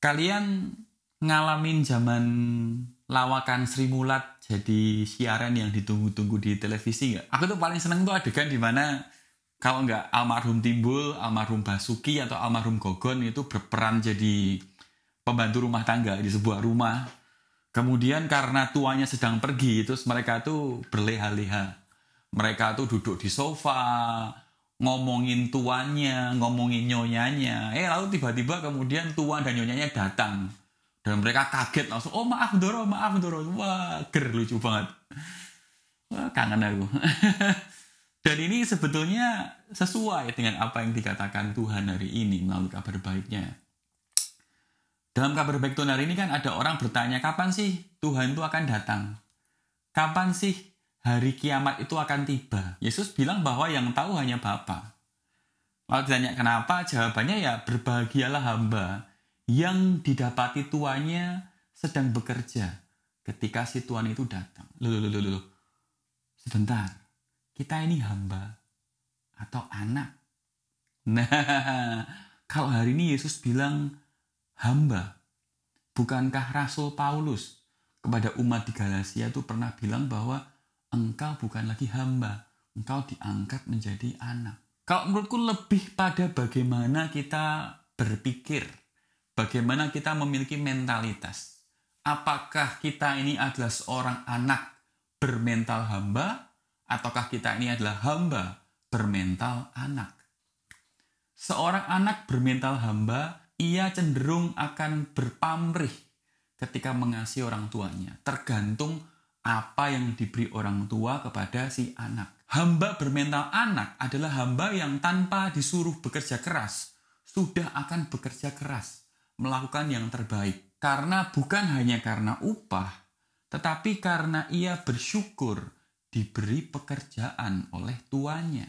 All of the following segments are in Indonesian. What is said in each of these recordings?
kalian ngalamin zaman lawakan Sri Mulat jadi siaran yang ditunggu-tunggu di televisi nggak? Aku tuh paling seneng tuh adegan dimana kalau nggak almarhum Timbul, almarhum Basuki atau almarhum Gogon itu berperan jadi pembantu rumah tangga di sebuah rumah. Kemudian karena tuanya sedang pergi, terus mereka tuh berleha-leha. Mereka tuh duduk di sofa, ngomongin tuannya, ngomongin nyonyanya. Eh lalu tiba-tiba kemudian tuan dan nyonyanya datang dan mereka kaget langsung oh maaf Doro maaf Doro wah ger lucu banget wah kangen aku dan ini sebetulnya sesuai dengan apa yang dikatakan Tuhan hari ini melalui kabar baiknya dalam kabar baik Tuhan hari ini kan ada orang bertanya kapan sih Tuhan itu akan datang kapan sih hari kiamat itu akan tiba. Yesus bilang bahwa yang tahu hanya Bapa. Lalu ditanya kenapa? Jawabannya ya berbahagialah hamba yang didapati tuannya sedang bekerja ketika si tuan itu datang. Loh, loh, loh, loh. Sebentar. Kita ini hamba atau anak. Nah, kalau hari ini Yesus bilang hamba, bukankah Rasul Paulus kepada umat di Galasia itu pernah bilang bahwa engkau bukan lagi hamba, engkau diangkat menjadi anak. Kalau menurutku lebih pada bagaimana kita berpikir, bagaimana kita memiliki mentalitas. Apakah kita ini adalah seorang anak bermental hamba, ataukah kita ini adalah hamba bermental anak? Seorang anak bermental hamba, ia cenderung akan berpamrih ketika mengasihi orang tuanya, tergantung apa yang diberi orang tua kepada si anak. Hamba bermental anak adalah hamba yang tanpa disuruh bekerja keras, sudah akan bekerja keras, melakukan yang terbaik. Karena bukan hanya karena upah, tetapi karena ia bersyukur diberi pekerjaan oleh tuannya.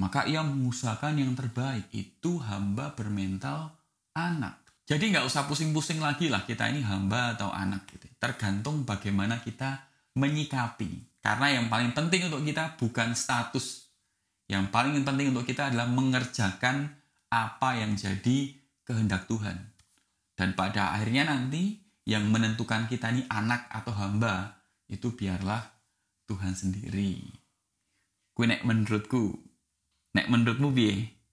Maka ia mengusahakan yang terbaik, itu hamba bermental anak. Jadi nggak usah pusing-pusing lagi lah kita ini hamba atau anak gitu. Tergantung bagaimana kita menyikapi. Karena yang paling penting untuk kita bukan status. Yang paling penting untuk kita adalah mengerjakan apa yang jadi kehendak Tuhan. Dan pada akhirnya nanti yang menentukan kita ini anak atau hamba itu biarlah Tuhan sendiri. Kue nek menurutku, nek menurutmu biar.